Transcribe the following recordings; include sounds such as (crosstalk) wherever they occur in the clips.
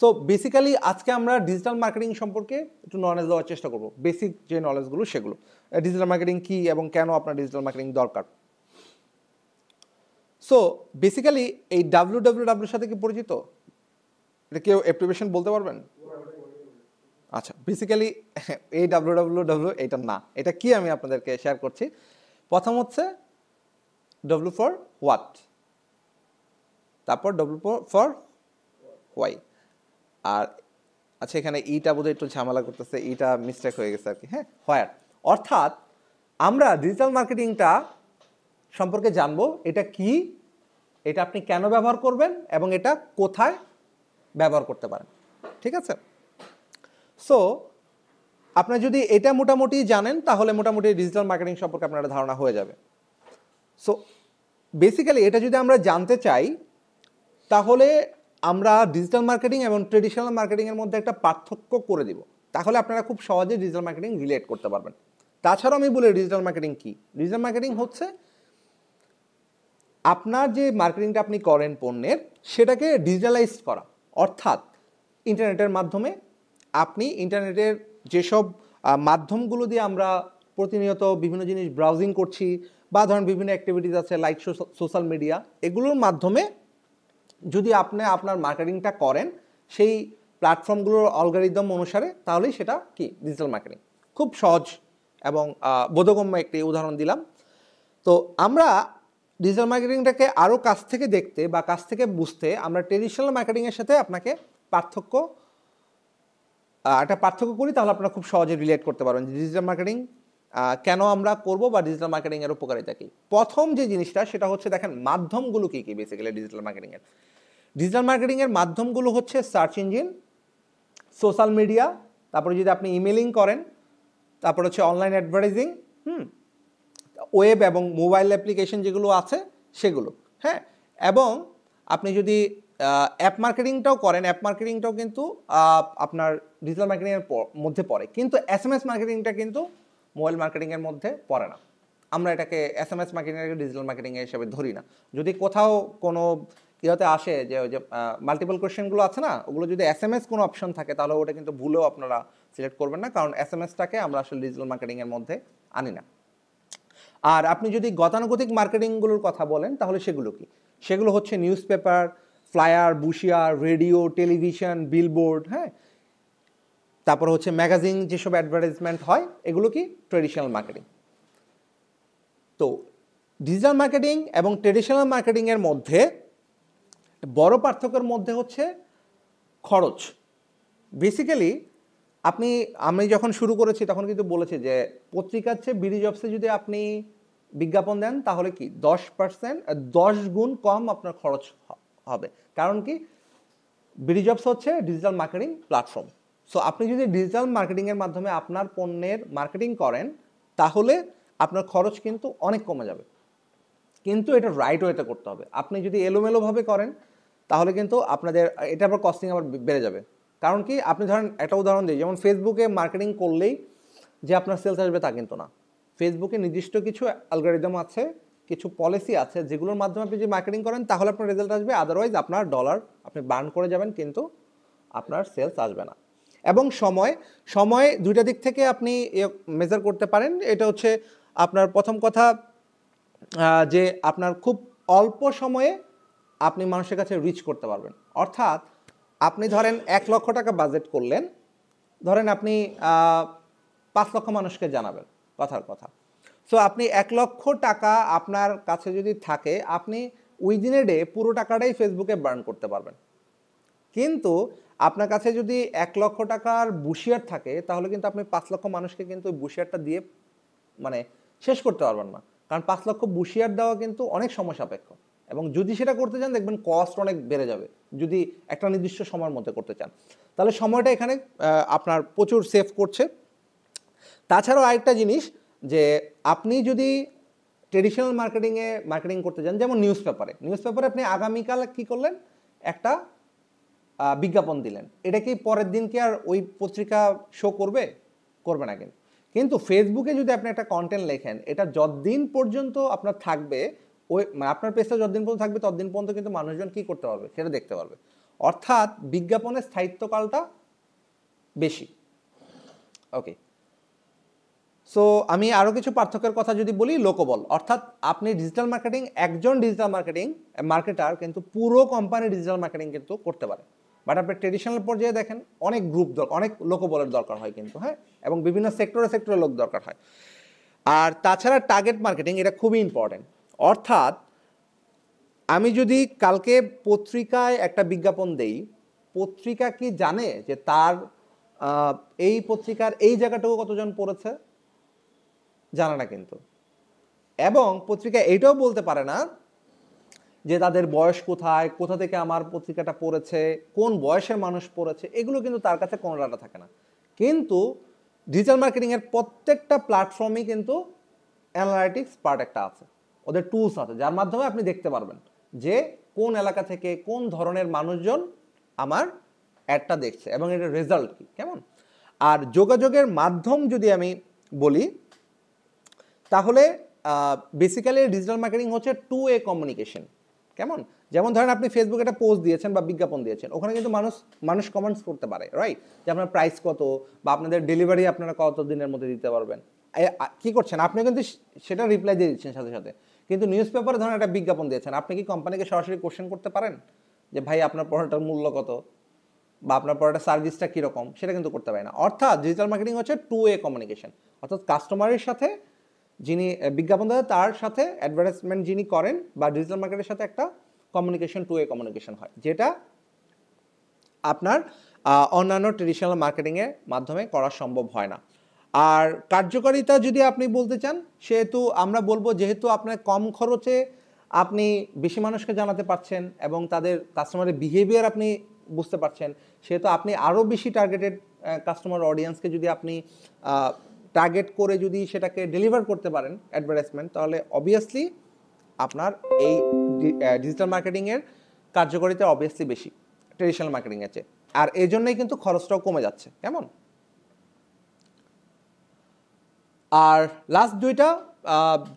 so basically আজকে আমরা digital marketing সম্পর্কে একটু নলেজ দেওয়ার চেষ্টা করব বেসিক যে নলেজগুলো সেগুলো ডিজিটাল মার্কেটিং কী এবং কেন আপনার ডিজিটাল মার্কেটিং দরকার সো বেসিক্যালি এই ডাব্লিউ ডাব্লিউ ডাব্লিউর সাথে কি পরিচিত এটা কেউ অ্যাপ্রিভেশন বলতে পারবেন আচ্ছা বেসিক্যালি (laughs) এই ডাব্লিউ ডাব্লিউ ডাব্লিউ এটা না এটা কি আমি আপনাদেরকে শেয়ার করছি প্রথম হচ্ছে ডাব্লিউ ফর হোয়াট তারপর ডাব্লিউ ফর হোয়াই আর আচ্ছা এখানে ইটা বোধহয় একটু ঝামেলা করতেছে ইটা মিস্টেক হয়ে গেছে আর কি হ্যাঁ হোয়ার অর্থাৎ আমরা ডিজিটাল মার্কেটিংটা সম্পর্কে জানবো এটা কি এটা আপনি কেন ব্যবহার করবেন এবং এটা কোথায় ব্যবহার করতে পারেন ঠিক আছে সো আপনার যদি এটা মোটামুটি জানেন তাহলে মোটামুটি ডিজিটাল মার্কেটিং সম্পর্কে আপনার ধারণা হয়ে যাবে সো বেসিক্যালি এটা যদি আমরা জানতে চাই তাহলে আমরা ডিজিটাল মার্কেটিং এবং ট্রেডিশনাল মার্কেটিংয়ের মধ্যে একটা পার্থক্য করে দিব তাহলে আপনারা খুব সহজে ডিজিটাল মার্কেটিং রিলেট করতে পারবেন তাছাড়াও আমি বলি ডিজিটাল মার্কেটিং কি ডিজিটাল মার্কেটিং হচ্ছে আপনার যে মার্কেটিংটা আপনি করেন পণ্যের সেটাকে ডিজিটালাইজ করা অর্থাৎ ইন্টারনেটের মাধ্যমে আপনি ইন্টারনেটের যেসব মাধ্যমগুলো দিয়ে আমরা প্রতিনিয়ত বিভিন্ন জিনিস ব্রাউজিং করছি বা ধরেন বিভিন্ন অ্যাক্টিভিটিস আছে লাইক সোশ্যাল মিডিয়া এগুলোর মাধ্যমে যদি আপনি আপনার মার্কেটিংটা করেন সেই প্ল্যাটফর্মগুলোর অলগারিদম অনুসারে তাহলেই সেটা কি ডিজিটাল মার্কেটিং খুব সহজ এবং বোধগম্য একটি উদাহরণ দিলাম তো আমরা ডিজিটাল মার্কেটিংটাকে আরও কাছ থেকে দেখতে বা কাছ থেকে বুঝতে আমরা ট্রেডিশনাল মার্কেটিংয়ের সাথে আপনাকে পার্থক্য একটা পার্থক্য করি তাহলে আপনারা খুব সহজে রিলেট করতে পারবেন ডিজিটাল মার্কেটিং কেন আমরা করব বা ডিজিটাল মার্কেটিংয়ের উপকারিতা কী প্রথম যে জিনিসটা সেটা হচ্ছে দেখেন মাধ্যমগুলো কী কী বেসিক্যালি ডিজিটাল মার্কেটিংয়ের ডিজিটাল মার্কেটিংয়ের মাধ্যমগুলো হচ্ছে সার্চ ইঞ্জিন সোশ্যাল মিডিয়া তারপরে যদি আপনি ইমেলিং করেন তারপর হচ্ছে অনলাইন অ্যাডভার্টাইজিং হুম ওয়েব এবং মোবাইল অ্যাপ্লিকেশন যেগুলো আছে সেগুলো হ্যাঁ এবং আপনি যদি অ্যাপ মার্কেটিংটাও করেন অ্যাপ মার্কেটিংটাও কিন্তু আপনার ডিজিটাল মার্কেটিংয়ের মধ্যে পড়ে কিন্তু এস এম এস মার্কেটিংটা কিন্তু মোবাইল মার্কেটিংয়ের মধ্যে পড়ে না আমরা এটাকে এস এম এস মার্কেটিংয়ের ডিজিটাল মার্কেটিং হিসেবে ধরি না যদি কোথাও কোনো ইয়েতে আসে যে ওই যে মাল্টিপল কোয়েশ্চেনগুলো আছে না ওগুলো যদি এস এম এস কোনো অপশন থাকে তাহলে ওটা কিন্তু ভুলেও আপনারা সিলেক্ট করবেন না কারণ এস এম এসটাকে আমরা আসলে ডিজিটাল মার্কেটিংয়ের মধ্যে আনি না আর আপনি যদি গতানুগতিক মার্কেটিংগুলোর কথা বলেন তাহলে সেগুলো কি সেগুলো হচ্ছে newspaper flyer brochure radio television billboard হ্যাঁ তারপর হচ্ছে ম্যাগাজিন যেসব অ্যাডভার্টাইজমেন্ট হয় এগুলো কি ট্রেডিশনাল মার্কেটিং তো ডিজিটাল মার্কেটিং এবং ট্রেডিশনাল মার্কেটিংয়ের মধ্যে বড় পার্থক্যের মধ্যে হচ্ছে খরচ বেসিক্যালি আপনি আমি যখন শুরু করেছি তখন কিন্তু বলেছি যে পত্রিকার চেয়ে বিডি জবসে যদি আপনি বিজ্ঞাপন দেন তাহলে কি দশ পার্সেন্ট দশ গুণ কম আপনার খরচ হবে কারণ কি বিডি জবস হচ্ছে ডিজিটাল মার্কেটিং প্ল্যাটফর্ম সো আপনি যদি ডিজিটাল মার্কেটিংয়ের মাধ্যমে আপনার পণ্যের মার্কেটিং করেন তাহলে আপনার খরচ কিন্তু অনেক কমে যাবে কিন্তু এটা রাইট ওয়েতে করতে হবে আপনি যদি এলোমেলোভাবে করেন তাহলে কিন্তু আপনাদের এটা আবার কস্টিং আবার বেড়ে যাবে কারণ কি আপনি ধরেন একটা উদাহরণ দিই যেমন ফেসবুকে মার্কেটিং করলেই যে আপনার সেলস আসবে তা কিন্তু না ফেসবুকে নির্দিষ্ট কিছু অ্যালগোরিদম আছে কিছু পলিসি আছে যেগুলোর মাধ্যমে আপনি যদি মার্কেটিং করেন তাহলে আপনার রেজাল্ট আসবে আদারওয়াইজ আপনার ডলার আপনি বার্ন করে যাবেন কিন্তু আপনার সেলস আসবে না এবং সময় সময় দুইটা দিক থেকে আপনি মেজার করতে পারেন এটা হচ্ছে আপনার প্রথম কথা যে আপনার খুব অল্প সময়ে আপনি মানুষের কাছে রিচ করতে পারবেন অর্থাৎ আপনি ধরেন এক লক্ষ টাকা বাজেট করলেন ধরেন আপনি পাঁচ লক্ষ মানুষকে জানাবেন কথার কথা সো আপনি এক লক্ষ টাকা আপনার কাছে যদি থাকে আপনি উইদিন এ ডে পুরো টাকাটাই ফেসবুকে বার্ন করতে পারবেন কিন্তু আপনার কাছে যদি এক লক্ষ টাকার বুশিয়ার থাকে তাহলে কিন্তু আপনি পাঁচ লক্ষ মানুষকে কিন্তু বুশিয়ারটা দিয়ে মানে শেষ করতে পারবেন না কারণ পাঁচ লক্ষ বুশিয়ার দেওয়া কিন্তু অনেক সময় সাপেক্ষ এবং যদি সেটা করতে চান দেখবেন কস্ট অনেক বেড়ে যাবে যদি একটা নির্দিষ্ট সময়ের মধ্যে করতে চান তাহলে সময়টা এখানে আপনার প্রচুর সেভ করছে তাছাড়াও আরেকটা জিনিস যে আপনি যদি ট্রেডিশনাল মার্কেটিংয়ে মার্কেটিং করতে চান যেমন নিউজ পেপারে নিউজ পেপারে আপনি আগামীকাল কী করলেন একটা বিজ্ঞাপন দিলেন এটা কি পরের দিন কি আর ওই পত্রিকা শো করবে করবে না কিন্তু কিন্তু ফেসবুকে যদি আপনি একটা কন্টেন্ট লেখেন এটা যতদিন পর্যন্ত আপনার থাকবে ওই মানে আপনার পেজটা যতদিন পর্যন্ত থাকবে ততদিন পর্যন্ত কিন্তু মানুষজন কি করতে পারবে সেটা দেখতে পারবে অর্থাৎ বিজ্ঞাপনের স্থায়িত্বকালটা বেশি ওকে সো আমি আরও কিছু পার্থক্যের কথা যদি বলি লোকবল অর্থাৎ আপনি ডিজিটাল মার্কেটিং একজন ডিজিটাল মার্কেটিং মার্কেটার কিন্তু পুরো কোম্পানি ডিজিটাল মার্কেটিং কিন্তু করতে পারে বাট আপনি ট্রেডিশনাল পর্যায়ে দেখেন অনেক গ্রুপ দরকার অনেক লোকবলের দরকার হয় কিন্তু হ্যাঁ এবং বিভিন্ন সেক্টরে সেক্টরে লোক দরকার হয় আর তাছাড়া টার্গেট মার্কেটিং এটা খুবই ইম্পর্ট্যান্ট অর্থাৎ আমি যদি কালকে পত্রিকায় একটা বিজ্ঞাপন দেই পত্রিকা কি জানে যে তার এই পত্রিকার এই জায়গাটুকু কতজন পড়েছে জানে না কিন্তু এবং পত্রিকা এইটাও বলতে পারে না যে তাদের বয়স কোথায় কোথা থেকে আমার পত্রিকাটা পড়েছে কোন বয়সের মানুষ পড়েছে এগুলো কিন্তু তার কাছে কোনো ডাটা থাকে না কিন্তু ডিজিটাল মার্কেটিংয়ের প্রত্যেকটা প্ল্যাটফর্মেই কিন্তু অ্যানালাইটিক্স পার্ট একটা আছে ওদের টুলস আছে যার মাধ্যমে আপনি দেখতে পারবেন যে কোন এলাকা থেকে কোন ধরনের মানুষজন আমার অ্যাডটা দেখছে এবং এটার রেজাল্ট কী কেমন আর যোগাযোগের মাধ্যম যদি আমি বলি তাহলে বেসিক্যালি ডিজিটাল মার্কেটিং হচ্ছে টু এ কমিউনিকেশন কেমন যেমন ধরেন আপনি ফেসবুকে একটা পোস্ট দিয়েছেন বা বিজ্ঞাপন দিয়েছেন ওখানে কিন্তু মানুষ মানুষ কমেন্টস করতে পারে রাইট যে আপনার প্রাইস কত বা আপনাদের ডেলিভারি আপনারা কত দিনের মধ্যে দিতে পারবেন কি করছেন আপনি কিন্তু সেটা রিপ্লাই দিয়ে দিচ্ছেন সাথে সাথে কিন্তু নিউজ পেপারে ধরেন একটা বিজ্ঞাপন দিয়েছেন আপনি কি কোম্পানিকে সরাসরি কোশ্চেন করতে পারেন যে ভাই আপনার পড়াটার মূল্য কত বা আপনার পড়াটার সার্ভিসটা কীরকম সেটা কিন্তু করতে পারে না অর্থাৎ ডিজিটাল মার্কেটিং হচ্ছে টু এ কমিউনিকেশন অর্থাৎ কাস্টমারের সাথে যিনি বিজ্ঞাপনদাতা তার সাথে অ্যাডভার্টাইজমেন্ট যিনি করেন বা ডিজিটাল মার্কেটের সাথে একটা কমিউনিকেশন টু এ কমিউনিকেশন হয় যেটা আপনার অন্যান্য ট্রেডিশনাল মার্কেটিংয়ের মাধ্যমে করা সম্ভব হয় না আর কার্যকারিতা যদি আপনি বলতে চান সেহেতু আমরা বলবো যেহেতু আপনার কম খরচে আপনি বেশি মানুষকে জানাতে পারছেন এবং তাদের কাস্টমারের বিহেভিয়ার আপনি বুঝতে পারছেন সেহেতু আপনি আরও বেশি টার্গেটেড কাস্টমার অডিয়েন্সকে যদি আপনি টার্গেট করে যদি সেটাকে ডেলিভার করতে পারেন অ্যাডভার্টাইজমেন্ট তাহলে অবভিয়াসলি আপনার এই ডিজিটাল মার্কেটিংয়ের কার্যকারিতা অবভিয়াসলি বেশি ট্রেডিশনাল মার্কেটিং আছে আর এই জন্যই কিন্তু খরচটাও কমে যাচ্ছে কেমন আর লাস্ট দুইটা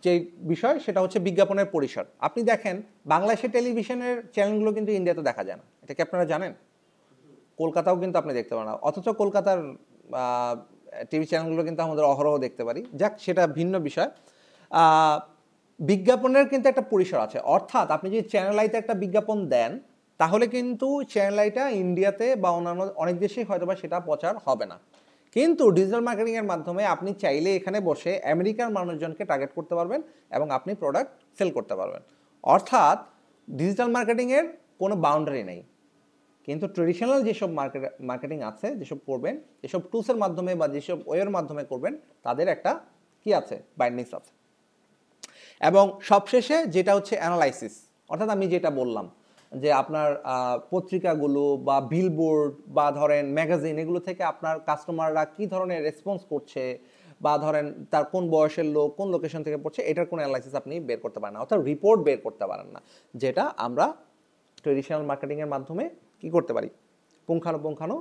যে বিষয় সেটা হচ্ছে বিজ্ঞাপনের পরিসর আপনি দেখেন বাংলাদেশের টেলিভিশনের চ্যানেলগুলো কিন্তু ইন্ডিয়াতে দেখা যায় না এটা কি আপনারা জানেন কলকাতাও কিন্তু আপনি দেখতে পান না অথচ কলকাতার টিভি চ্যানেলগুলো কিন্তু আমাদের অহরহ দেখতে পারি যাক সেটা ভিন্ন বিষয় বিজ্ঞাপনের কিন্তু একটা পরিসর আছে অর্থাৎ আপনি যদি চ্যানেল আইতে একটা বিজ্ঞাপন দেন তাহলে কিন্তু চ্যানেল আইটা ইন্ডিয়াতে বা অন্যান্য অনেক দেশেই হয়তো বা সেটা প্রচার হবে না কিন্তু ডিজিটাল মার্কেটিংয়ের মাধ্যমে আপনি চাইলে এখানে বসে আমেরিকার মানুষজনকে টার্গেট করতে পারবেন এবং আপনি প্রোডাক্ট সেল করতে পারবেন অর্থাৎ ডিজিটাল মার্কেটিংয়ের কোনো বাউন্ডারি নেই কিন্তু ট্রেডিশনাল যেসব মার্কেট মার্কেটিং আছে যেসব করবেন যেসব টুলসের মাধ্যমে বা যেসব ওয়ের মাধ্যমে করবেন তাদের একটা কি আছে বাইন্ডিংস আছে এবং সবশেষে যেটা হচ্ছে অ্যানালাইসিস অর্থাৎ আমি যেটা বললাম যে আপনার পত্রিকাগুলো বা বিলবোর্ড বা ধরেন ম্যাগাজিন এগুলো থেকে আপনার কাস্টমাররা কি ধরনের রেসপন্স করছে বা ধরেন তার কোন বয়সের লোক কোন লোকেশন থেকে পড়ছে এটার কোনো অ্যানালাইসিস আপনি বের করতে পারেন না অর্থাৎ রিপোর্ট বের করতে পারেন না যেটা আমরা ট্রেডিশনাল মার্কেটিংয়ের মাধ্যমে কি করতে পারি পুঙ্খানুপুঙ্খানু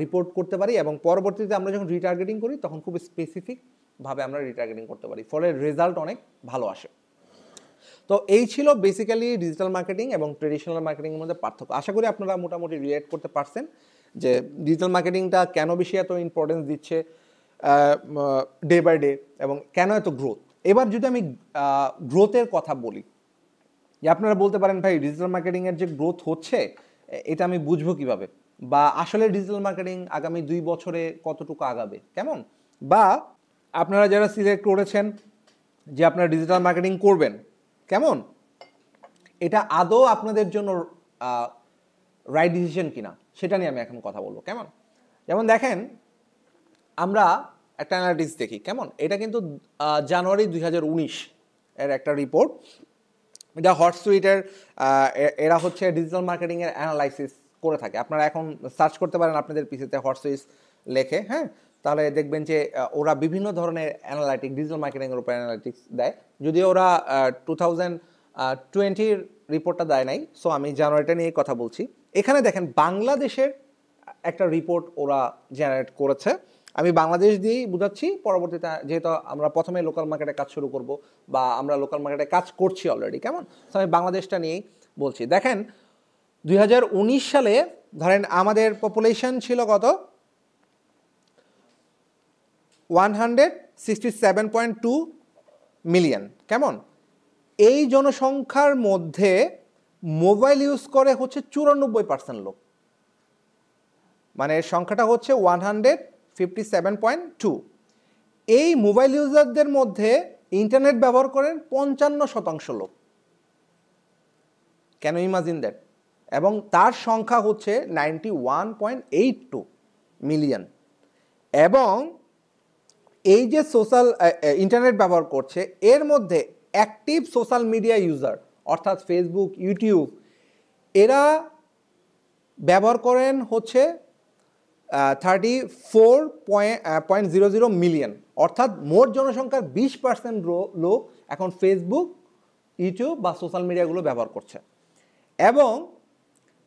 রিপোর্ট করতে পারি এবং পরবর্তীতে আমরা যখন রিটার্গেটিং করি তখন খুব স্পেসিফিকভাবে আমরা রিটার্গেটিং করতে পারি ফলে রেজাল্ট অনেক ভালো আসে তো এই ছিল বেসিক্যালি ডিজিটাল মার্কেটিং এবং ট্রেডিশনাল মার্কেটিংয়ের মধ্যে পার্থক্য আশা করি আপনারা মোটামুটি রিলেট করতে পারছেন যে ডিজিটাল মার্কেটিংটা কেন বেশি এত ইম্পর্টেন্স দিচ্ছে ডে বাই ডে এবং কেন এত গ্রোথ এবার যদি আমি গ্রোথের কথা বলি যে আপনারা বলতে পারেন ভাই ডিজিটাল মার্কেটিংয়ের যে গ্রোথ হচ্ছে এটা আমি বুঝবো কিভাবে বা আসলে ডিজিটাল মার্কেটিং আগামী দুই বছরে কতটুকু আগাবে কেমন বা আপনারা যারা সিলেক্ট করেছেন যে আপনারা ডিজিটাল মার্কেটিং করবেন কেমন এটা আদৌ আপনাদের জন্য রাইট ডিসিশন কিনা সেটা নিয়ে আমি এখন কথা বলবো কেমন যেমন দেখেন আমরা একটা অ্যানালিটিক্স দেখি কেমন এটা কিন্তু জানুয়ারি দুই এর একটা রিপোর্ট যা হটসুইটের এরা হচ্ছে ডিজিটাল মার্কেটিংয়ের অ্যানালাইসিস করে থাকে আপনারা এখন সার্চ করতে পারেন আপনাদের পিসিতে হটসুইস লেখে হ্যাঁ তাহলে দেখবেন যে ওরা বিভিন্ন ধরনের অ্যানালাইটিক ডিজিটাল মার্কেটিংয়ের উপর অ্যানালাইটিক্স দেয় যদিও ওরা টু থাউজেন্ড টোয়েন্টির রিপোর্টটা দেয় নাই সো আমি জানুয়ারিটা নিয়ে কথা বলছি এখানে দেখেন বাংলাদেশের একটা রিপোর্ট ওরা জেনারেট করেছে আমি বাংলাদেশ দিয়েই বুঝাচ্ছি পরবর্তীতে যেহেতু আমরা প্রথমে লোকাল মার্কেটে কাজ শুরু করব বা আমরা লোকাল মার্কেটে কাজ করছি অলরেডি কেমন তো আমি বাংলাদেশটা নিয়েই বলছি দেখেন দুই সালে ধরেন আমাদের পপুলেশন ছিল কত one hundred sixty seven point two million কেমন এই জনসংখ্যার মধ্যে মোবাইল ইউজ করে হচ্ছে চুরানব্বই পার্সেন্ট লোক মানে সংখ্যাটা হচ্ছে one hundred fifty seven point two এই মোবাইল ইউজারদের মধ্যে ইন্টারনেট ব্যবহার করেন পঞ্চান্ন শতাংশ লোক ক্যান ইমাজিন দ্যাট এবং তার সংখ্যা হচ্ছে ninety one point eight two million এবং এই যে সোশ্যাল ইন্টারনেট ব্যবহার করছে এর মধ্যে অ্যাক্টিভ সোশ্যাল মিডিয়া ইউজার অর্থাৎ ফেসবুক ইউটিউব এরা ব্যবহার করেন হচ্ছে thirty four point zero zero million অর্থাৎ মোট জনসংখ্যার বিশ পার্সেন্ট লোক এখন ফেসবুক ইউটিউব বা সোশ্যাল মিডিয়াগুলো ব্যবহার করছে এবং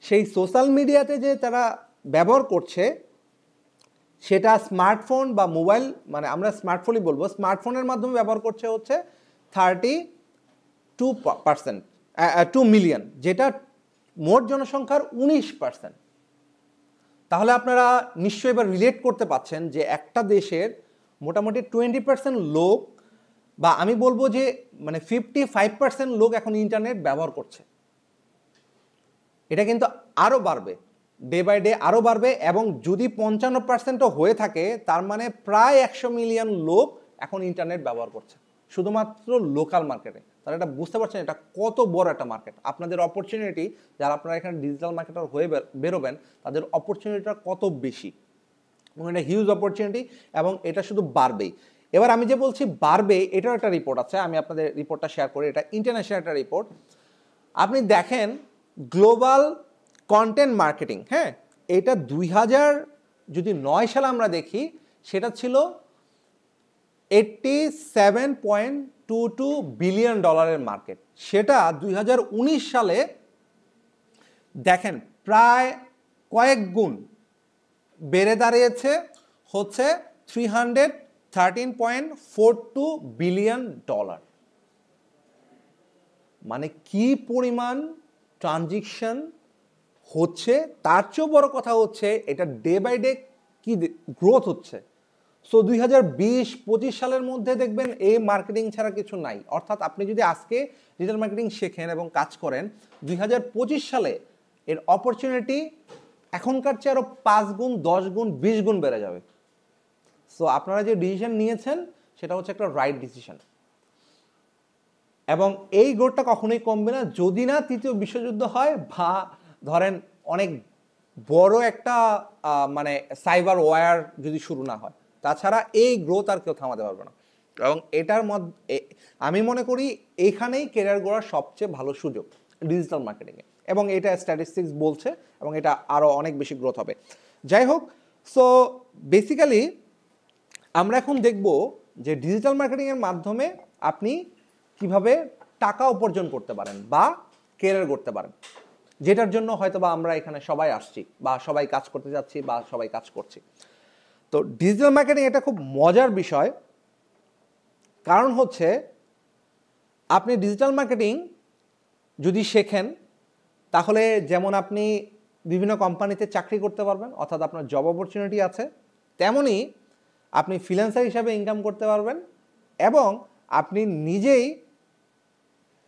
সেই সোশ্যাল মিডিয়াতে যে তারা ব্যবহার করছে সেটা স্মার্টফোন বা মোবাইল মানে আমরা স্মার্টফোনই বলবো স্মার্টফোনের মাধ্যমে ব্যবহার করছে হচ্ছে thirty two percent two million যেটা মোট জনসংখ্যার উনিশ পার্সেন্ট তাহলে আপনারা নিশ্চয়ই এবার রিলেট করতে পাচ্ছেন যে একটা দেশের মোটামুটি টোয়েন্টি পার্সেন্ট লোক বা আমি বলবো যে মানে ফিফটি ফাইভ পার্সেন্ট লোক এখন ইন্টারনেট ব্যবহার করছে এটা কিন্তু আরও বাড়বে ডে বাই ডে আরও বাড়বে এবং যদি পঞ্চান্ন পার্সেন্টও হয়ে থাকে তার মানে প্রায় একশো মিলিয়ন লোক এখন ইন্টারনেট ব্যবহার করছে শুধুমাত্র লোকাল মার্কেটে তারা এটা বুঝতে পারছেন এটা কত বড় একটা মার্কেট আপনাদের অপরচুনিটি যারা আপনারা এখানে ডিজিটাল মার্কেটার হয়ে বেরোবেন তাদের অপরচুনিটিটা কত বেশি এবং এটা হিউজ অপরচুনিটি এবং এটা শুধু বাড়বেই এবার আমি যে বলছি বাড়বে এটার একটা রিপোর্ট আছে আমি আপনাদের রিপোর্টটা শেয়ার করি এটা ইন্টারন্যাশনাল একটা রিপোর্ট আপনি দেখেন গ্লোবাল কন্টেন্ট মার্কেটিং হ্যাঁ এটা দুই হাজার যদি নয় সালে আমরা দেখি সেটা ছিল eighty seven point two two billion ডলারের মার্কেট সেটা দুই সালে দেখেন প্রায় কয়েক গুণ বেড়ে দাঁড়িয়েছে হচ্ছে three hundred thirteen point four two billion dollar মানে কি পরিমাণ ট্রানজিকশন হচ্ছে তার চেয়েও বড় কথা হচ্ছে এটা ডে বাই ডে কি গ্রোথ হচ্ছে সো দুই হাজার বিশ পঁচিশ সালের মধ্যে দেখবেন এই মার্কেটিং ছাড়া কিছু নাই অর্থাৎ আপনি যদি আজকে ডিজিটাল মার্কেটিং শেখেন এবং কাজ করেন দুই হাজার পঁচিশ সালে এর অপরচুনিটি এখনকার চেয়ে আরও পাঁচ গুণ দশ গুণ বিশ গুণ বেড়ে যাবে সো আপনারা যে ডিসিশন নিয়েছেন সেটা হচ্ছে একটা রাইট ডিসিশন এবং এই গ্রোথটা কখনোই কমবে না যদি না তৃতীয় বিশ্বযুদ্ধ হয় বা ধরেন অনেক বড় একটা মানে সাইবার ওয়ার যদি শুরু না হয় তাছাড়া এই গ্রোথ আর কেউ থামাতে পারবে না এবং এটার মধ্যে আমি মনে করি এখানেই কেরিয়ার গড়ার সবচেয়ে ভালো সুযোগ ডিজিটাল মার্কেটিংয়ে এবং এটা স্ট্যাটিস্টিক্স বলছে এবং এটা আরও অনেক বেশি গ্রোথ হবে যাই হোক সো বেসিক্যালি আমরা এখন দেখব যে ডিজিটাল মার্কেটিংয়ের মাধ্যমে আপনি কিভাবে টাকা উপার্জন করতে পারেন বা কেরিয়ার করতে পারেন যেটার জন্য হয়তো বা আমরা এখানে সবাই আসছি বা সবাই কাজ করতে যাচ্ছি বা সবাই কাজ করছি তো ডিজিটাল মার্কেটিং এটা খুব মজার বিষয় কারণ হচ্ছে আপনি ডিজিটাল মার্কেটিং যদি শেখেন তাহলে যেমন আপনি বিভিন্ন কোম্পানিতে চাকরি করতে পারবেন অর্থাৎ আপনার জব অপরচুনিটি আছে তেমনই আপনি ফ্রিল্যান্সার হিসাবে ইনকাম করতে পারবেন এবং আপনি নিজেই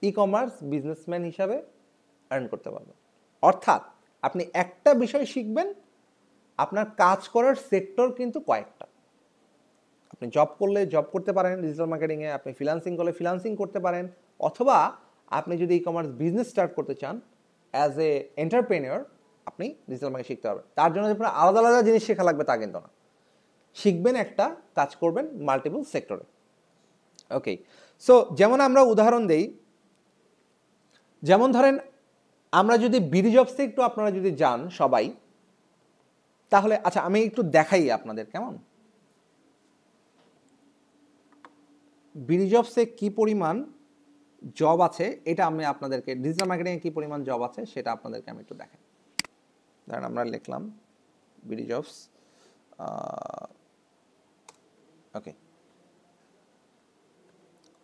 ই কমার্স বিজনেসম্যান হিসাবে আর্ন করতে পারবেন অর্থাৎ আপনি একটা বিষয় শিখবেন আপনার কাজ করার সেক্টর কিন্তু কয়েকটা আপনি জব করলে জব করতে পারেন ডিজিটাল মার্কেটিংয়ে আপনি ফিলান্সিং করলে ফিলান্সিং করতে পারেন অথবা আপনি যদি ই কমার্স বিজনেস স্টার্ট করতে চান অ্যাজ এ এন্টারপ্রেনিয়র আপনি ডিজিটাল মার্কেটিং শিখতে পারবেন তার জন্য আপনার আলাদা আলাদা জিনিস শেখা লাগবে তা কিন্তু না শিখবেন একটা কাজ করবেন মাল্টিপল সেক্টরে ওকে সো যেমন আমরা উদাহরণ দেই যেমন ধরেন আমরা যদি বিডি জবসে একটু আপনারা যদি যান সবাই তাহলে আচ্ছা আমি একটু দেখাই আপনাদের কেমন বিডিজবসে কি পরিমাণ জব আছে এটা আমি আপনাদেরকে ডিজিটাল মার্কেটিংয়ে কী পরিমাণ জব আছে সেটা আপনাদেরকে আমি একটু দেখাই ধরেন আমরা লিখলাম বিডিজবস ওকে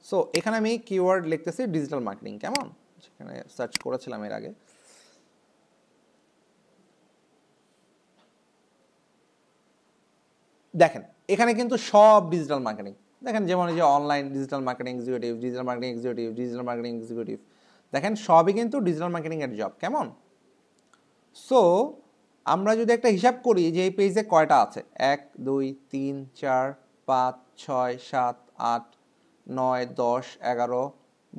সো এখানে আমি কিওয়ার্ড লিখতেছি ডিজিটাল মার্কেটিং কেমন সেখানে সার্চ করেছিলাম এর আগে দেখেন এখানে কিন্তু সব ডিজিটাল মার্কেটিং দেখেন যেমন যে online digital marketing executive digital marketing executive digital marketing executive দেখেন সবই কিন্তু ডিজিটাল মার্কেটিংয়ের জব কেমন সো আমরা যদি একটা হিসাব করি যে এই পেজে কয়টা আছে এক দুই তিন চার পাঁচ ছয় সাত আট নয় দশ এগারো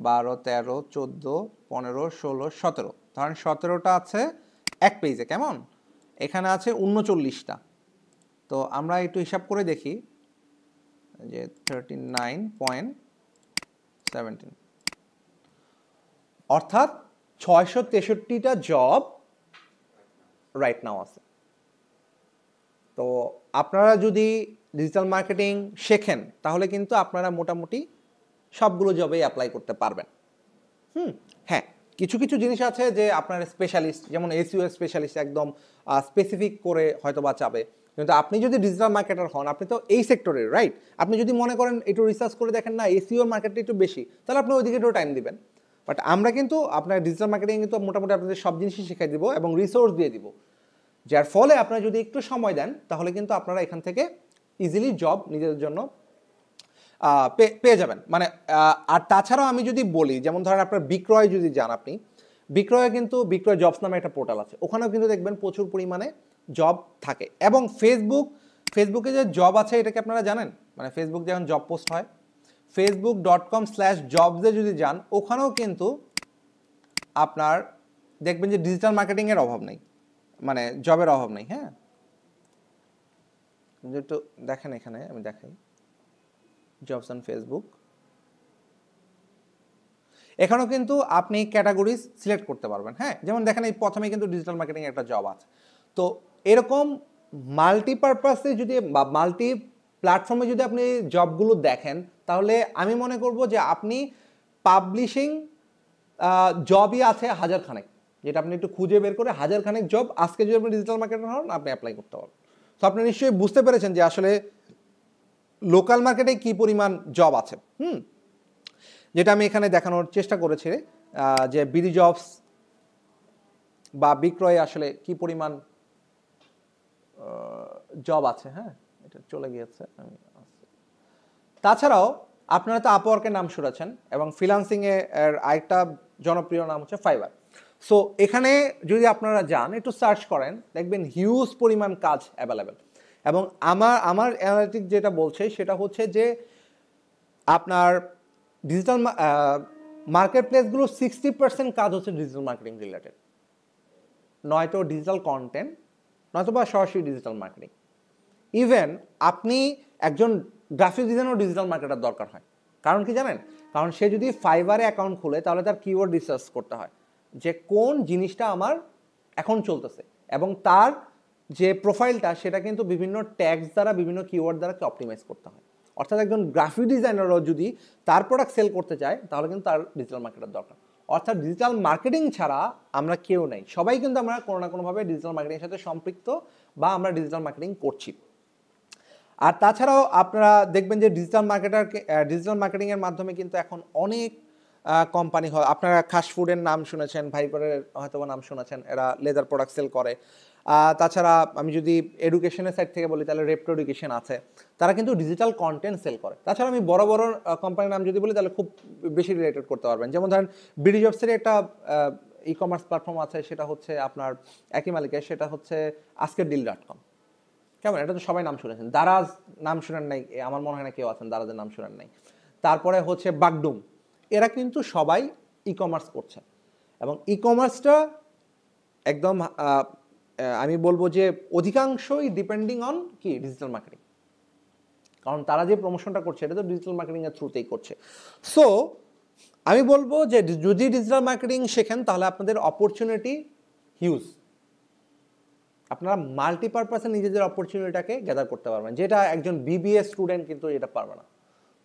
বারো তেরো চোদ্দো পনেরো ষোলো সতেরো ধরেন সতেরোটা আছে এক পেজে কেমন এখানে আছে উনচল্লিশটা তো আমরা একটু হিসাব করে দেখি যে থার্টি নাইন পয়েন্ট সেভেন্টিন অর্থাৎ ছয়শো তেষট্টিটা জব রাইট নাও আছে তো আপনারা যদি ডিজিটাল মার্কেটিং শেখেন তাহলে কিন্তু আপনারা মোটামুটি সবগুলো জবেই অ্যাপ্লাই করতে পারবেন হুম হ্যাঁ কিছু কিছু জিনিস আছে যে আপনার স্পেশালিস্ট যেমন এসিও স্পেশালিস্ট একদম স্পেসিফিক করে হয়তো বা চাবে কিন্তু আপনি যদি ডিজিটাল মার্কেটার হন আপনি তো এই সেক্টরের রাইট আপনি যদি মনে করেন একটু রিসার্চ করে দেখেন না এসিওর e মার্কেটটা একটু বেশি তাহলে আপনি ওইদিকে একটু টাইম দিবেন বাট আমরা কিন্তু আপনার ডিজিটাল মার্কেটিং কিন্তু মোটামুটি আপনাদের সব জিনিসই শেখাই দিব এবং রিসোর্স দিয়ে দিব যার ফলে আপনারা যদি একটু সময় দেন তাহলে কিন্তু আপনারা এখান থেকে ইজিলি জব নিজেদের জন্য পেয়ে যাবেন মানে আর তাছাড়াও আমি যদি বলি যেমন ধরেন আপনার বিক্রয় যদি যান আপনি বিক্রয়ে কিন্তু বিক্রয় জবস নামে একটা পোর্টাল আছে ওখানেও কিন্তু দেখবেন প্রচুর পরিমাণে জব থাকে এবং ফেসবুক ফেসবুকে যে জব আছে এটাকে আপনারা জানেন মানে ফেসবুক যখন জব পোস্ট হয় ফেসবুক ডট কম স্ল্যাশ জবসে যদি যান ওখানেও কিন্তু আপনার দেখবেন যে ডিজিটাল মার্কেটিংয়ের অভাব নেই মানে জবের অভাব নেই হ্যাঁ একটু দেখেন এখানে আমি দেখাই জবস অন ফেসবুক এখানেও কিন্তু আপনি ক্যাটাগরিজ সিলেক্ট করতে পারবেন হ্যাঁ যেমন দেখেন এই প্রথমে কিন্তু ডিজিটাল মার্কেটিং একটা জব আছে তো এরকম মাল্টিপারপাসে যদি বা মাল্টি প্ল্যাটফর্মে যদি আপনি জবগুলো দেখেন তাহলে আমি মনে করব যে আপনি পাবলিশিং জবই আছে হাজার খানেক যেটা আপনি একটু খুঁজে বের করে হাজার খানেক জব আজকে যদি আপনি ডিজিটাল মার্কেটে হন আপনি অ্যাপ্লাই করতে পারেন তো আপনি নিশ্চয়ই বুঝতে পেরেছেন যে আসলে লোকাল মার্কেটে কি পরিমাণ জব আছে হুম যেটা আমি এখানে দেখানোর চেষ্টা করেছি যে বিডি জবস বা বিক্রয়ে আসলে কি পরিমাণ জব আছে হ্যাঁ এটা চলে গিয়েছে আমি তাছাড়াও আপনারা তো আপওয়ার্কের নাম শুনেছেন এবং ফ্রিলান্সিংয়ে এর আরেকটা জনপ্রিয় নাম হচ্ছে ফাইবার সো এখানে যদি আপনারা যান একটু সার্চ করেন দেখবেন হিউজ পরিমাণ কাজ অ্যাভেলেবেল এবং আমার আমার অ্যানালিটিক যেটা বলছে সেটা হচ্ছে যে আপনার ডিজিটাল মার্কেট প্লেসগুলো সিক্সটি পার্সেন্ট কাজ হচ্ছে ডিজিটাল মার্কেটিং রিলেটেড নয়তো ডিজিটাল কন্টেন্ট নয়তোবা সরাসরি ডিজিটাল মার্কেটিং ইভেন আপনি একজন গ্রাফিক ডিজাইনও ডিজিটাল মার্কেটার দরকার হয় কারণ কি জানেন কারণ সে যদি ফাইবারে অ্যাকাউন্ট খুলে তাহলে তার কিওয়ার্ড রিসার্চ করতে হয় যে কোন জিনিসটা আমার এখন চলতেছে এবং তার যে প্রোফাইলটা সেটা কিন্তু বিভিন্ন ট্যাগস দ্বারা বিভিন্ন কিওয়ার্ড কি অপটিমাইজ করতে হয় অর্থাৎ একজন গ্রাফিক ডিজাইনারও যদি তার প্রোডাক্ট সেল করতে চায় তাহলে কিন্তু তার ডিজিটাল মার্কেটার দরকার অর্থাৎ ডিজিটাল মার্কেটিং ছাড়া আমরা কেউ নাই সবাই কিন্তু আমরা কোনো না কোনোভাবে ডিজিটাল মার্কেটিংয়ের সাথে সম্পৃক্ত বা আমরা ডিজিটাল মার্কেটিং করছি আর তাছাড়াও আপনারা দেখবেন যে ডিজিটাল মার্কেটার ডিজিটাল মার্কেটিংয়ের মাধ্যমে কিন্তু এখন অনেক কোম্পানি হয় আপনারা খাসফুডের নাম শুনেছেন ভাইপারের হয়তো নাম শুনেছেন এরা লেদার প্রোডাক্ট সেল করে তাছাড়া আমি যদি এডুকেশনের সাইড থেকে বলি তাহলে রেপ্টো এডুকেশন আছে তারা কিন্তু ডিজিটাল কন্টেন্ট সেল করে তাছাড়া আমি বড় বড় কোম্পানির নাম যদি বলি তাহলে খুব বেশি রিলেটেড করতে পারবেন যেমন ধরেন বিডি অফসের একটা ই কমার্স প্ল্যাটফর্ম আছে সেটা হচ্ছে আপনার একই মালিকের সেটা হচ্ছে আজকের ডিল ডট কম কেমন এটা তো সবাই নাম শুনেছেন দারাজ নাম শুনেন নাই আমার মনে হয় না কেউ আছেন দারাজের নাম শুনেন নাই তারপরে হচ্ছে বাগডুম এরা কিন্তু সবাই ই কমার্স করছে এবং ই কমার্সটা একদম আমি বলবো যে অধিকাংশই ডিপেন্ডিং অন কি ডিজিটাল মার্কেটিং কারণ তারা যে প্রমোশনটা করছে এটা তো ডিজিটাল মার্কেটিংয়ের থ্রুতেই করছে সো আমি বলবো যে যদি ডিজিটাল মার্কেটিং শেখেন তাহলে আপনাদের অপরচুনিটি হিউজ আপনারা মাল্টিপারপাসে নিজেদের অপরচুনিটিটাকে গ্যাদার করতে পারবেন যেটা একজন বিবিএ স্টুডেন্ট কিন্তু এটা পারবে না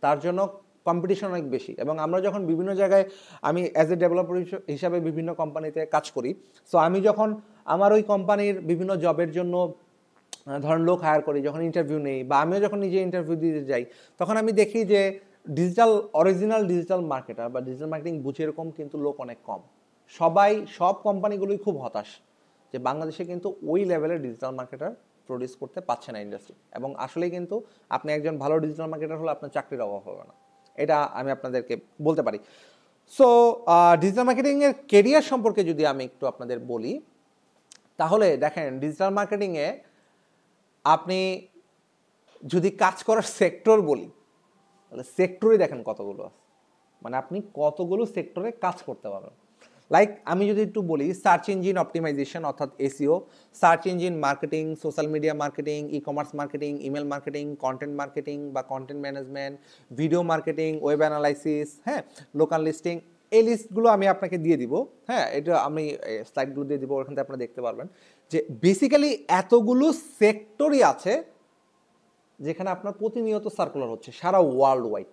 তার জন্য কম্পিটিশন অনেক বেশি এবং আমরা যখন বিভিন্ন জায়গায় আমি অ্যাজ এ ডেভেলপার হিসাবে বিভিন্ন কোম্পানিতে কাজ করি সো আমি যখন আমার ওই কোম্পানির বিভিন্ন জবের জন্য ধরেন লোক হায়ার করি যখন ইন্টারভিউ নেই বা আমিও যখন নিজে ইন্টারভিউ দিতে যাই তখন আমি দেখি যে ডিজিটাল অরিজিনাল ডিজিটাল মার্কেটার বা ডিজিটাল মার্কেটিং বুঝে এরকম কিন্তু লোক অনেক কম সবাই সব কোম্পানিগুলোই খুব হতাশ যে বাংলাদেশে কিন্তু ওই লেভেলের ডিজিটাল মার্কেটার প্রডিউস করতে পারছে না ইন্ডাস্ট্রি এবং আসলেই কিন্তু আপনি একজন ভালো ডিজিটাল মার্কেটার হলে আপনার চাকরির অভাব হবে না এটা আমি আপনাদেরকে বলতে পারি সো ডিজিটাল মার্কেটিংয়ের কেরিয়ার সম্পর্কে যদি আমি একটু আপনাদের বলি তাহলে দেখেন ডিজিটাল মার্কেটিংয়ে আপনি যদি কাজ করার সেক্টর বলি তাহলে সেক্টরই দেখেন কতগুলো মানে আপনি কতগুলো সেক্টরে কাজ করতে পারবেন লাইক আমি যদি একটু বলি সার্চ ইঞ্জিন অপটিমাইজেশন অর্থাৎ SEO search engine marketing social media marketing e commerce marketing email marketing content marketing বা content management video marketing web analysis হ্যাঁ লোকাল লিস্টিং এই লিস্টগুলো আমি আপনাকে দিয়ে দিব হ্যাঁ এটা আমি স্লাইডগুলো দিয়ে দিব ওখান থেকে আপনারা দেখতে পারবেন যে বেসিক্যালি এতগুলো সেক্টরই আছে যেখানে আপনার প্রতিনিয়ত সার্কুলার হচ্ছে সারা ওয়ার্ল্ড ওয়াইড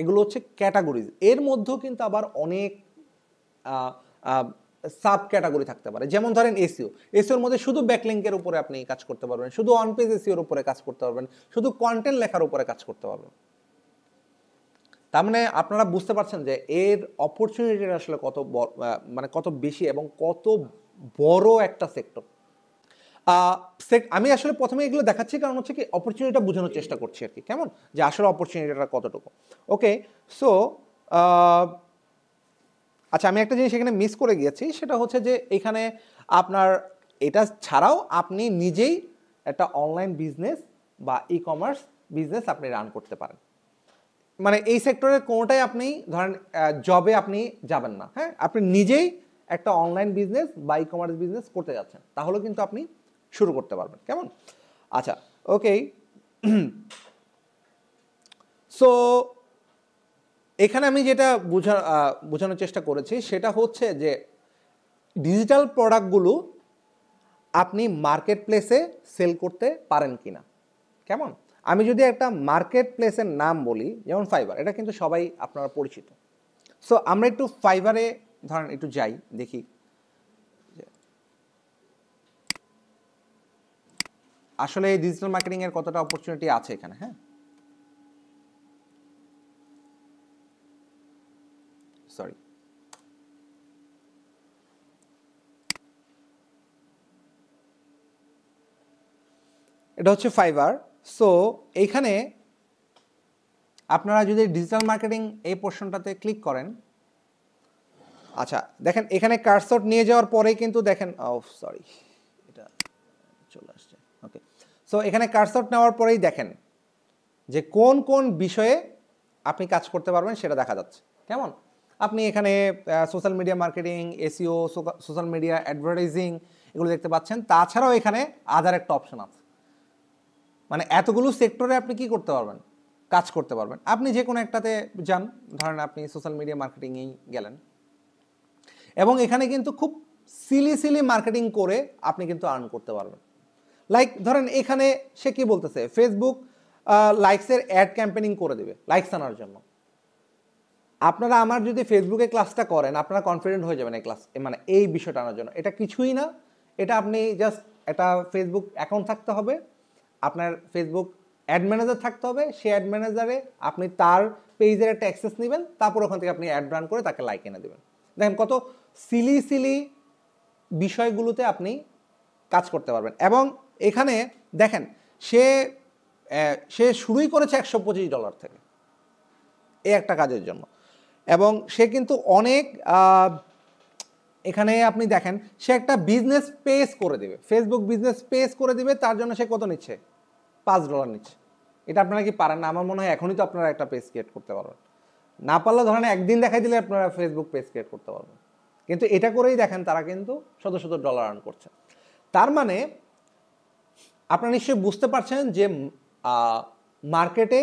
এগুলো হচ্ছে ক্যাটাগরিজ এর মধ্যেও কিন্তু আবার অনেক সাব ক্যাটাগরি থাকতে পারে যেমন ধরেন এসিও এসিওর মধ্যে শুধু ব্যাকলিঙ্কের উপরে আপনি কাজ করতে পারবেন শুধু অন পেজ এসিওর উপরে কাজ করতে পারবেন শুধু কন্টেন্ট লেখার উপরে কাজ করতে পারবেন তার মানে আপনারা বুঝতে পারছেন যে এর অপরচুনিটিটা আসলে কত মানে কত বেশি এবং কত বড় একটা সেক্টর আমি আসলে প্রথমে এগুলো দেখাচ্ছি কারণ হচ্ছে কি অপরচুনিটিটা বোঝানোর চেষ্টা করছি আর কি কেমন যে আসলে অপরচুনিটিটা কতটুকু ওকে সো আচ্ছা আমি একটা জিনিস এখানে মিস করে গিয়েছি সেটা হচ্ছে যে এখানে আপনার এটা ছাড়াও আপনি নিজেই একটা অনলাইন বিজনেস বা ই কমার্স বিজনেস আপনি রান করতে পারেন মানে এই সেক্টরের কোনোটাই আপনি ধরেন জবে আপনি যাবেন না হ্যাঁ আপনি নিজেই একটা অনলাইন বিজনেস বা ই কমার্স বিজনেস করতে যাচ্ছেন তাহলেও কিন্তু আপনি শুরু করতে পারবেন কেমন আচ্ছা ওকে সো (clears throat) এখানে আমি যেটা বোঝা বোঝানোর চেষ্টা করেছি সেটা হচ্ছে যে ডিজিটাল প্রোডাক্টগুলো আপনি মার্কেট প্লেসে সেল করতে পারেন কি না কেমন আমি যদি একটা মার্কেট প্লেসের নাম বলি যেমন ফাইবার এটা কিন্তু সবাই আপনারা পরিচিত সো আমরা একটু ফাইবারে ধরেন একটু যাই দেখি আসলে এই ডিজিটাল মার্কেটিংয়ের কতটা অপরচুনিটি আছে এখানে হ্যাঁ সরি এটা হচ্ছে ফাইবার সো এইখানে আপনারা যদি ডিজিটাল মার্কেটিং এই পোর্শনটাতে ক্লিক করেন আচ্ছা দেখেন এখানে কার্সট নিয়ে যাওয়ার পরেই কিন্তু দেখেন ও oh, সরি এটা চলে আসছে ওকে সো এখানে কার্সট নেওয়ার পরেই দেখেন যে কোন কোন বিষয়ে আপনি কাজ করতে পারবেন সেটা দেখা যাচ্ছে কেমন আপনি এখানে social media marketing SEO social media advertising এগুলো দেখতে পাচ্ছেন তাছাড়াও এখানে আদার একটা অপশন আছে মানে এতগুলো সেক্টরে আপনি কি করতে পারবেন কাজ করতে পারবেন আপনি যে কোনো একটাতে যান ধরেন আপনি সোশ্যাল মিডিয়া মার্কেটিংয়েই গেলেন এবং এখানে কিন্তু খুব সিলি সিলি মার্কেটিং করে আপনি কিন্তু আর্ন করতে পারবেন লাইক ধরেন এখানে সে কি বলতেছে ফেসবুক লাইকসের অ্যাড ক্যাম্পেনিং করে দেবে লাইকস আনার জন্য আপনারা আমার যদি ফেসবুকে ক্লাসটা করেন আপনারা কনফিডেন্ট হয়ে যাবেন এই ক্লাস মানে এই বিষয়টা আনার জন্য এটা কিছুই না এটা আপনি জাস্ট একটা ফেসবুক অ্যাকাউন্ট থাকতে হবে আপনার ফেসবুক অ্যাড ম্যানেজার থাকতে হবে সেই অ্যাড ম্যানেজারে আপনি তার পেজের একটা অ্যাক্সেস নেবেন তারপর ওখান থেকে আপনি অ্যাড রান করে তাকে লাইক এনে দেবেন দেখেন কত সিলি সিলি বিষয়গুলোতে আপনি কাজ করতে পারবেন এবং এখানে দেখেন সে সে শুরুই করেছে একশো পঁচিশ ডলার থেকে এ একটা কাজের জন্য এবং সে কিন্তু অনেক এখানে আপনি দেখেন সে একটা বিজনেস পেস করে দেবে ফেসবুক বিজনেস পেস করে দেবে তার জন্য সে কত নিচ্ছে পাঁচ ডলার নিচ্ছে এটা আপনারা কি পারেন না আমার মনে হয় এখনই তো আপনারা একটা পেজ ক্রিয়েট করতে পারবেন না পারলে ধরেন একদিন দেখাই দিলে আপনারা ফেসবুক পেজ ক্রিয়েট করতে পারবেন কিন্তু এটা করেই দেখেন তারা কিন্তু শত শত ডলার আর্ন করছে তার মানে আপনারা নিশ্চয়ই বুঝতে পারছেন যে মার্কেটে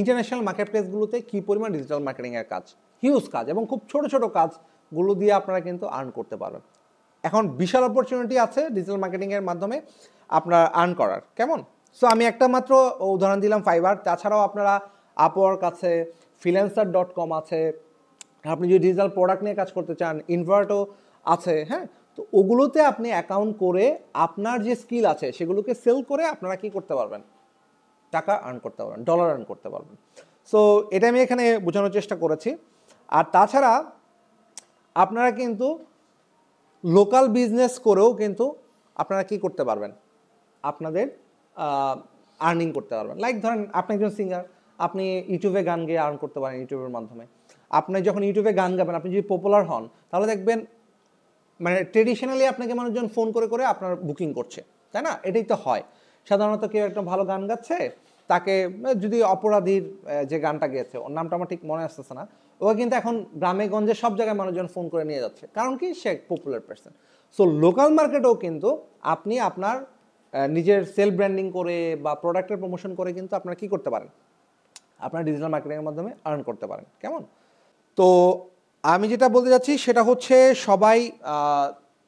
ইন্টারন্যাশনাল মার্কেট প্লেসগুলোতে কী পরিমাণ ডিজিটাল মার্কেটিংয়ের কাজ হিউজ কাজ এবং খুব ছোট ছোট কাজগুলো দিয়ে আপনারা কিন্তু আর্ন করতে পারবেন এখন বিশাল অপরচুনিটি আছে ডিজিটাল মার্কেটিংয়ের মাধ্যমে আপনার আর্ন করার কেমন সো আমি একটা মাত্র উদাহরণ দিলাম ফাইবার তাছাড়াও আপনারা আপওয়ার্ক আছে ফ্রিল্যান্সার ডট কম আছে আপনি যদি ডিজিটাল প্রোডাক্ট নিয়ে কাজ করতে চান ইনভার্টও আছে হ্যাঁ তো ওগুলোতে আপনি অ্যাকাউন্ট করে আপনার যে স্কিল আছে সেগুলোকে সেল করে আপনারা কি করতে পারবেন টাকা আর্ন করতে পারবেন ডলার আর্ন করতে পারবেন সো এটা আমি এখানে বোঝানোর চেষ্টা করেছি আর তাছাড়া আপনারা কিন্তু লোকাল বিজনেস করেও কিন্তু আপনারা কি করতে পারবেন আপনাদের আর্নিং করতে পারবেন লাইক ধরেন আপনি একজন সিঙ্গার আপনি ইউটিউবে গান গেয়ে আর্ন করতে পারেন ইউটিউবের মাধ্যমে আপনি যখন ইউটিউবে গান গাবেন আপনি যদি পপুলার হন তাহলে দেখবেন মানে ট্রেডিশনালি আপনাকে মানুষজন ফোন করে করে আপনার বুকিং করছে তাই না এটাই তো হয় সাধারণত কেউ একটা ভালো গান গাচ্ছে তাকে যদি অপরাধীর যে গানটা গেয়েছে ওর নামটা আমার ঠিক মনে আসতেছে না ও কিন্তু এখন গ্রামে গঞ্জে সব জায়গায় মানুষজন ফোন করে নিয়ে যাচ্ছে কারণ কি সে পপুলার পার্সন সো লোকাল মার্কেটেও কিন্তু আপনি আপনার নিজের সেলফ ব্র্যান্ডিং করে বা প্রোডাক্টের প্রমোশন করে কিন্তু আপনারা কী করতে পারেন আপনারা ডিজিটাল মার্কেটিংয়ের মাধ্যমে আর্ন করতে পারেন কেমন তো আমি যেটা বলতে যাচ্ছি সেটা হচ্ছে সবাই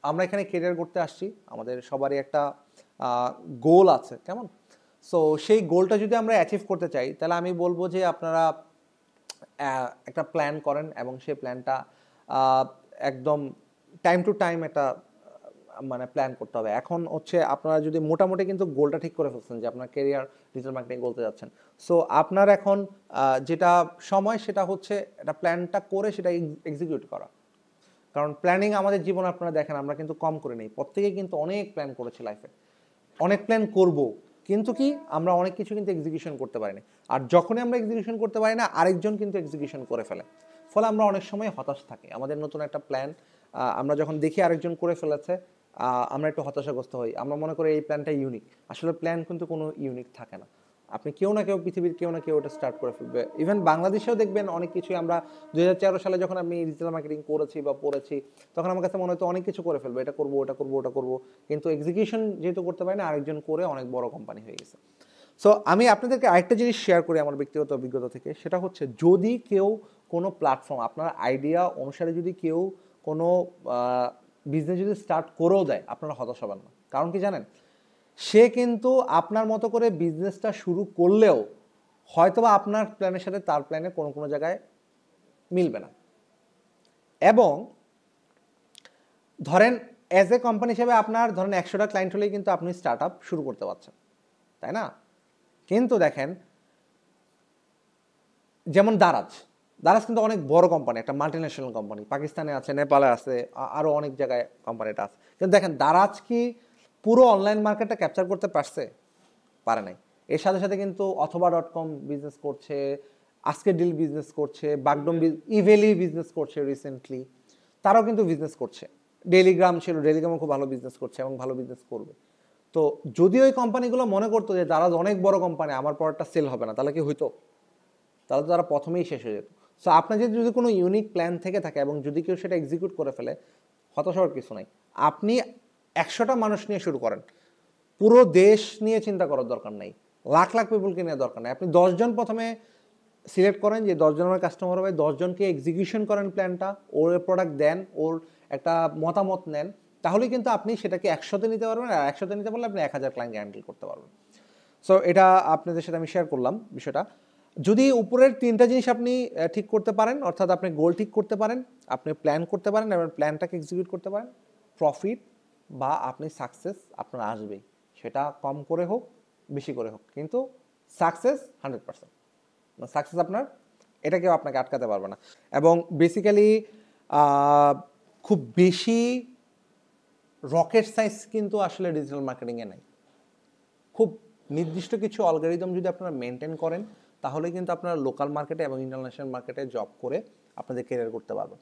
আমরা এখানে কেরিয়ার করতে আসছি আমাদের সবারই একটা গোল আছে কেমন সো সেই গোলটা যদি আমরা অ্যাচিভ করতে চাই তাহলে আমি বলবো যে আপনারা একটা প্ল্যান করেন এবং সেই প্ল্যানটা একদম টাইম টু টাইম একটা মানে প্ল্যান করতে হবে এখন হচ্ছে আপনারা যদি মোটামুটি কিন্তু গোলটা ঠিক করে ফেলছেন যে আপনার কেরিয়ার ডিজিটাল মার্কেটিং বলতে যাচ্ছেন সো আপনার এখন যেটা সময় সেটা হচ্ছে এটা প্ল্যানটা করে সেটা এক্সিকিউট করা কারণ প্ল্যানিং আমাদের জীবন আপনারা দেখেন আমরা কিন্তু কম করে নেই প্রত্যেকে কিন্তু অনেক প্ল্যান করেছে লাইফে অনেক প্ল্যান করব কিন্তু কি আমরা অনেক কিছু কিন্তু এক্সিকিউশন করতে পারি আর যখনই আমরা এক্সিকিউশন করতে পারি না আরেকজন কিন্তু এক্সিকিউশন করে ফেলে ফলে আমরা অনেক সময় হতাশ থাকি আমাদের নতুন একটা প্ল্যান আমরা যখন দেখি আরেকজন করে ফেলেছে আমরা একটু হতাশাগ্রস্ত হই আমরা মনে করি এই প্ল্যানটা ইউনিক আসলে প্ল্যান কিন্তু কোনো ইউনিক থাকে না আপনি কেউ না কেউ পৃথিবীর কেউ না কেউ ওটা স্টার্ট করে ফেলবে ইভেন বাংলাদেশেও দেখবেন অনেক কিছুই আমরা দু সালে যখন আমি ডিজিটাল মার্কেটিং করেছি বা পড়েছি তখন আমার কাছে মনে হতো অনেক কিছু করে ফেলবো এটা করবো ওটা করবো ওটা করবো কিন্তু এক্সিকিউশন যেহেতু করতে পারি না আরেকজন করে অনেক বড় কোম্পানি হয়ে গেছে সো আমি আপনাদেরকে আরেকটা জিনিস শেয়ার করি আমার ব্যক্তিগত অভিজ্ঞতা থেকে সেটা হচ্ছে যদি কেউ কোনো প্ল্যাটফর্ম আপনার আইডিয়া অনুসারে যদি কেউ কোনো বিজনেস যদি স্টার্ট করেও দেয় আপনারা হতাশ হবেন না কারণ কি জানেন সে কিন্তু আপনার মতো করে বিজনেসটা শুরু করলেও হয়তো বা আপনার প্ল্যানের সাথে তার প্ল্যানে কোনো কোনো জায়গায় মিলবে না এবং ধরেন অ্যাজ এ কোম্পানি হিসেবে আপনার ধরেন একশোটা ক্লায়েন্ট হলেই কিন্তু আপনি স্টার্ট আপ শুরু করতে পারছেন তাই না কিন্তু দেখেন যেমন দারাজ দারাজ কিন্তু অনেক বড় কোম্পানি একটা মাল্টি ন্যাশনাল কোম্পানি পাকিস্তানে আছে নেপালে আছে আরও অনেক জায়গায় কোম্পানিটা আছে কিন্তু দেখেন দারাজ কি পুরো অনলাইন মার্কেটটা ক্যাপচার করতে পারছে পারে নাই এর সাথে সাথে কিন্তু অথবা ডট কম বিজনেস করছে আজকে ডিল বিজনেস করছে বাগডম ইভেলি বিজনেস করছে রিসেন্টলি তারাও কিন্তু বিজনেস করছে ডেলিগ্রাম ছিল ডেলিগ্রামও খুব ভালো বিজনেস করছে এবং ভালো বিজনেস করবে তো যদি ওই কোম্পানিগুলো মনে করতো যে দারাজ অনেক বড় কোম্পানি আমার পরটা সেল হবে না তাহলে কি হইতো তাহলে তো তারা প্রথমেই শেষ হয়ে যেত সো আপনার যদি কোনো ইউনিক প্ল্যান থেকে থাকে এবং যদি কেউ সেটা এক্সিকিউট করে ফেলে হতাশ হওয়ার কিছু নাই আপনি একশোটা মানুষ নিয়ে শুরু করেন পুরো দেশ নিয়ে চিন্তা করার দরকার নাই লাখ লাখ পিপুলকে নেওয়ার দরকার নাই আপনি দশজন প্রথমে সিলেক্ট করেন যে দশজন আমার কাস্টমার হবে দশজনকে এক্সিকিউশন করেন প্ল্যানটা ওর প্রোডাক্ট দেন ওর একটা মতামত নেন তাহলেই কিন্তু আপনি সেটাকে একশোতে নিতে পারবেন আর একশোতে নিতে পারলে আপনি এক হাজার ক্লায়েন্ট হ্যান্ডেল করতে পারবেন সো এটা আপনাদের সাথে আমি শেয়ার করলাম বিষয়টা যদি উপরের তিনটা জিনিস আপনি ঠিক করতে পারেন অর্থাৎ আপনি গোল ঠিক করতে পারেন আপনি প্ল্যান করতে পারেন এবং প্ল্যানটাকে এক্সিকিউট করতে পারেন প্রফিট বা আপনি সাকসেস আপনার আসবেই সেটা কম করে হোক বেশি করে হোক কিন্তু সাকসেস হান্ড্রেড পার্সেন্ট সাকসেস আপনার এটা কেউ আপনাকে আটকাতে পারবে না এবং বেসিক্যালি খুব বেশি রকেট সাইন্স কিন্তু আসলে ডিজিটাল মার্কেটিংয়ে নাই খুব নির্দিষ্ট কিছু অ্যালগরিদম যদি আপনারা মেনটেন করেন তাহলে কিন্তু আপনারা লোকাল মার্কেটে এবং ইন্টারন্যাশনাল মার্কেটে জব করে আপনাদের কেরিয়ার করতে পারবেন